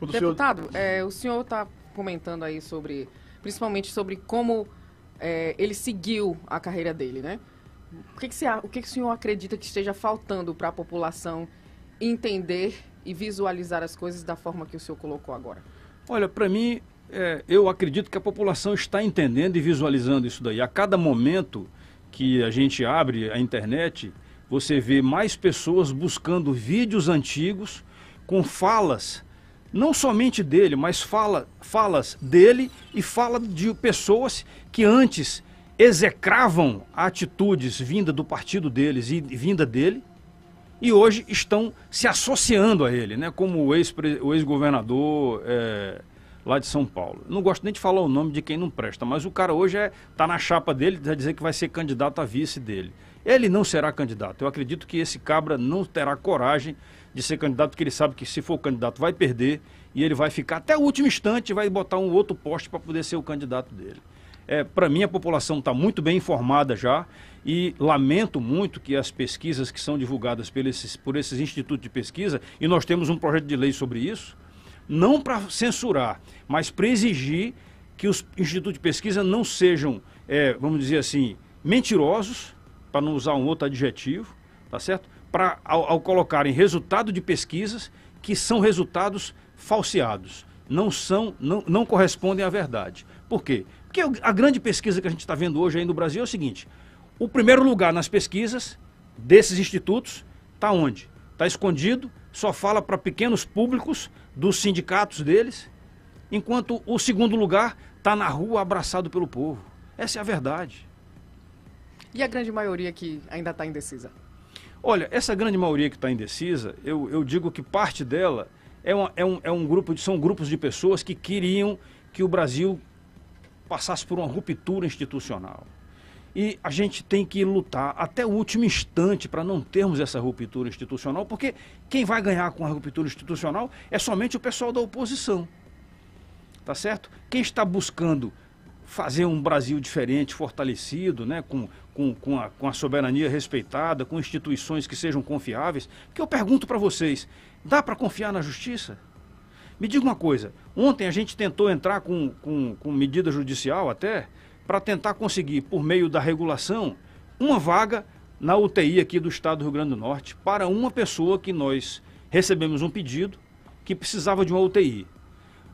Quando Deputado, o senhor é, está comentando aí sobre, principalmente sobre como é, ele seguiu a carreira dele, né? O que, que, você, o, que, que o senhor acredita que esteja faltando para a população entender e visualizar as coisas da forma que o senhor colocou agora? Olha, para mim, é, eu acredito que a população está entendendo e visualizando isso daí. A cada momento que a gente abre a internet, você vê mais pessoas buscando vídeos antigos com falas não somente dele, mas fala, falas dele e fala de pessoas que antes execravam atitudes vinda do partido deles e vinda dele, e hoje estão se associando a ele, né? como o ex-governador é, lá de São Paulo. Não gosto nem de falar o nome de quem não presta, mas o cara hoje está é, tá na chapa dele, vai tá dizer que vai ser candidato a vice dele. Ele não será candidato. Eu acredito que esse cabra não terá coragem de ser candidato, porque ele sabe que se for candidato vai perder e ele vai ficar até o último instante e vai botar um outro poste para poder ser o candidato dele. É, para mim, a população está muito bem informada já e lamento muito que as pesquisas que são divulgadas por esses, por esses institutos de pesquisa, e nós temos um projeto de lei sobre isso, não para censurar, mas para exigir que os institutos de pesquisa não sejam, é, vamos dizer assim, mentirosos, para não usar um outro adjetivo, tá certo? pra, ao, ao colocarem resultado de pesquisas que são resultados falseados, não são, não, não correspondem à verdade. Por quê? Porque a grande pesquisa que a gente está vendo hoje aí no Brasil é o seguinte: o primeiro lugar nas pesquisas desses institutos está onde? Está escondido, só fala para pequenos públicos dos sindicatos deles, enquanto o segundo lugar está na rua abraçado pelo povo. Essa é a verdade. E a grande maioria que ainda está indecisa? Olha, essa grande maioria que está indecisa, eu, eu digo que parte dela é, uma, é, um, é um grupo de, são grupos de pessoas que queriam que o Brasil passasse por uma ruptura institucional. E a gente tem que lutar até o último instante para não termos essa ruptura institucional, porque quem vai ganhar com a ruptura institucional é somente o pessoal da oposição. Tá certo? Quem está buscando fazer um Brasil diferente, fortalecido, né? com, com, com, a, com a soberania respeitada, com instituições que sejam confiáveis. Porque eu pergunto para vocês: dá para confiar na justiça? Me diga uma coisa: ontem a gente tentou entrar com, com, com medida judicial até para tentar conseguir, por meio da regulação, uma vaga na UTI aqui do estado do Rio Grande do Norte para uma pessoa que nós recebemos um pedido que precisava de uma UTI.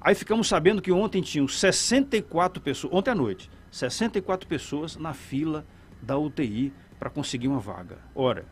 Aí ficamos sabendo que ontem tinham 64 pessoas, ontem à noite, 64 pessoas na fila da UTI para conseguir uma vaga. Ora,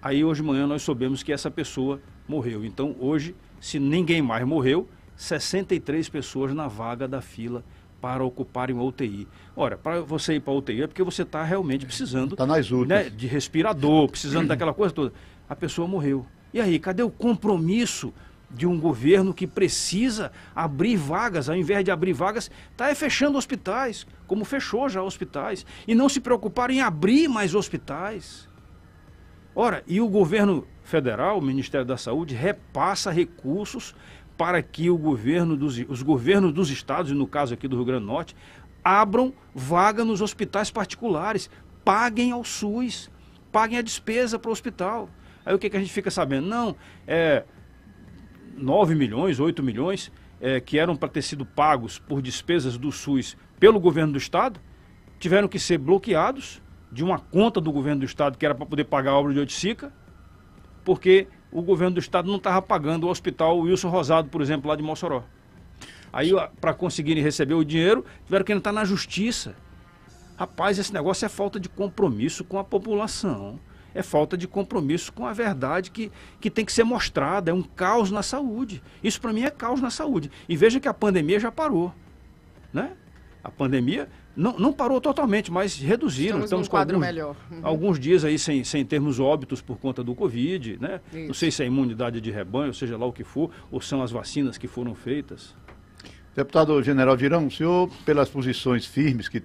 aí hoje de manhã nós soubemos que essa pessoa morreu. Então hoje, se ninguém mais morreu, 63 pessoas na vaga da fila para ocuparem uma UTI. Ora, para você ir para a UTI é porque você está realmente precisando tá nas né, de respirador, precisando daquela coisa toda. A pessoa morreu. E aí, cadê o compromisso de um governo que precisa abrir vagas, ao invés de abrir vagas, está é fechando hospitais, como fechou já hospitais, e não se preocupar em abrir mais hospitais. Ora, e o governo federal, o Ministério da Saúde, repassa recursos para que o governo dos, os governos dos estados, e no caso aqui do Rio Grande do Norte, abram vaga nos hospitais particulares, paguem ao SUS, paguem a despesa para o hospital. Aí o que, que a gente fica sabendo? Não, é, 9 milhões, 8 milhões, é, que eram para ter sido pagos por despesas do SUS pelo governo do Estado, tiveram que ser bloqueados de uma conta do governo do Estado que era para poder pagar a obra de Oiticica, porque o governo do Estado não estava pagando o hospital Wilson Rosado, por exemplo, lá de Mossoró. Aí, para conseguirem receber o dinheiro, tiveram que entrar na justiça. Rapaz, esse negócio é falta de compromisso com a população é falta de compromisso com a verdade que, que tem que ser mostrada. É um caos na saúde. Isso para mim é caos na saúde. E veja que a pandemia já parou. Né? A pandemia não, não parou totalmente, mas reduziram. Estamos, Estamos com alguns, melhor. Uhum. alguns dias aí sem, sem termos óbitos por conta do Covid. Né? Não sei se é imunidade de rebanho, seja lá o que for, ou são as vacinas que foram feitas. Deputado General Girão, o senhor, pelas posições firmes que